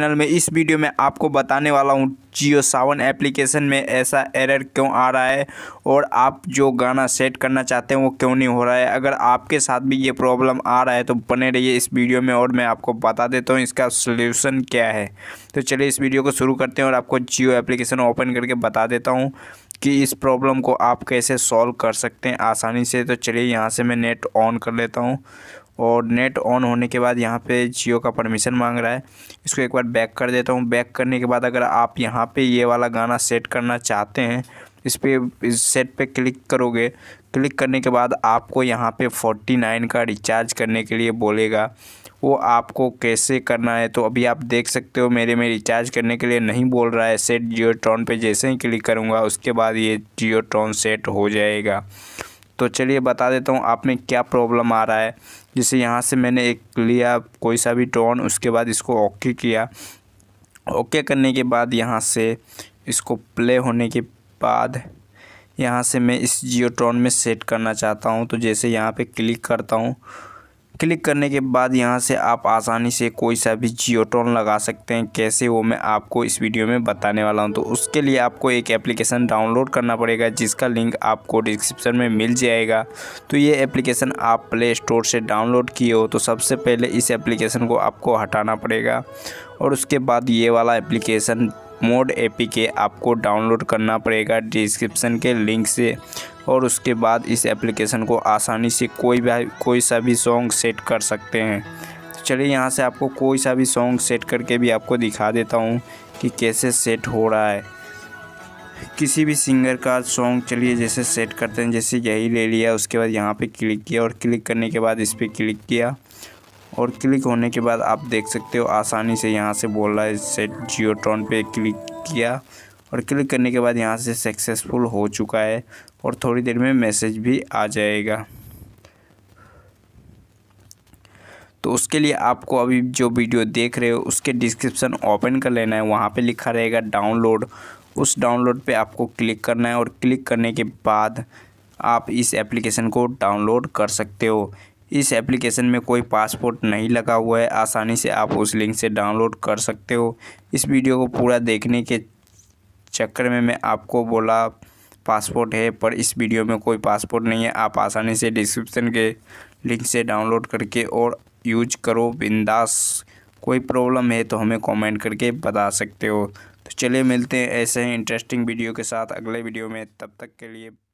channel में इस video में आपको बताने वाला हूँ जियो सावन एप्लीकेशन में ऐसा एरर क्यों आ रहा है और आप जो गाना सेट करना चाहते हैं वो क्यों नहीं हो रहा है अगर आपके साथ भी ये प्रॉब्लम आ रहा है तो बने रहिए इस वीडियो में और मैं आपको बता देता हूँ इसका सोल्यूशन क्या है तो चलिए इस वीडियो को शुरू करते हैं और आपको जियो एप्लीकेशन ओपन करके बता देता हूँ कि इस प्रॉब्लम को आप कैसे सॉल्व कर सकते हैं आसानी से तो चलिए यहाँ से मैं नेट ऑन कर लेता हूँ और नेट ऑन होने के बाद यहाँ पे जियो का परमिशन मांग रहा है इसको एक बार बैक कर देता हूँ बैक करने के बाद अगर आप यहाँ पे ये वाला गाना सेट करना चाहते हैं इस पर इस सेट पे क्लिक करोगे क्लिक करने के बाद आपको यहाँ पे नाइन का रिचार्ज करने के लिए बोलेगा वो आपको कैसे करना है तो अभी आप देख सकते हो मेरे में रिचार्ज करने के लिए नहीं बोल रहा है सेट जियो ट्रॉन पर जैसे ही क्लिक करूँगा उसके बाद ये जियो ट्रॉन सेट हो जाएगा तो चलिए बता देता हूँ आप में क्या प्रॉब्लम आ रहा है जैसे यहाँ से मैंने एक लिया कोई सा भी टोन उसके बाद इसको ओके किया ओके करने के बाद यहाँ से इसको प्ले होने के बाद यहाँ से मैं इस जियो टोन में सेट करना चाहता हूँ तो जैसे यहाँ पे क्लिक करता हूँ क्लिक करने के बाद यहाँ से आप आसानी से कोई सा भी जियोटोन लगा सकते हैं कैसे वो मैं आपको इस वीडियो में बताने वाला हूँ तो उसके लिए आपको एक एप्लीकेशन डाउनलोड करना पड़ेगा जिसका लिंक आपको डिस्क्रिप्शन में मिल जाएगा तो ये एप्लीकेशन आप प्ले स्टोर से डाउनलोड किए हो तो सबसे पहले इस एप्लीकेशन को आपको हटाना पड़ेगा और उसके बाद ये वाला एप्लीकेशन मोड ए आपको डाउनलोड करना पड़ेगा डिस्क्रिप्शन के लिंक से और उसके बाद इस एप्लीकेशन को आसानी से कोई भी कोई सा भी सॉन्ग सेट कर सकते हैं तो चलिए यहाँ से आपको कोई सा भी सॉन्ग सेट करके भी आपको दिखा देता हूँ कि कैसे सेट हो रहा है किसी भी सिंगर का सॉन्ग चलिए जैसे सेट करते हैं जैसे यही ले लिया उसके बाद यहाँ पे क्लिक किया और क्लिक करने के बाद इस पर क्लिक किया और क्लिक होने के बाद आप देख सकते हो आसानी से यहाँ से बोल रहा है सेट जियो टोन पे क्लिक किया और क्लिक करने के बाद यहाँ से सक्सेसफुल हो चुका है और थोड़ी देर में मैसेज भी आ जाएगा तो उसके लिए आपको अभी जो वीडियो देख रहे हो उसके डिस्क्रिप्शन ओपन कर लेना है वहाँ पे लिखा रहेगा डाउनलोड उस डाउनलोड पे आपको क्लिक करना है और क्लिक करने के बाद आप इस एप्लीकेशन को डाउनलोड कर सकते हो इस एप्लीकेशन में कोई पासपोर्ट नहीं लगा हुआ है आसानी से आप उस लिंक से डाउनलोड कर सकते हो इस वीडियो को पूरा देखने के चक्कर में मैं आपको बोला पासपोर्ट है पर इस वीडियो में कोई पासपोर्ट नहीं है आप आसानी से डिस्क्रिप्शन के लिंक से डाउनलोड करके और यूज करो बिंदास कोई प्रॉब्लम है तो हमें कमेंट करके बता सकते हो तो चलिए मिलते हैं ऐसे ही इंटरेस्टिंग वीडियो के साथ अगले वीडियो में तब तक के लिए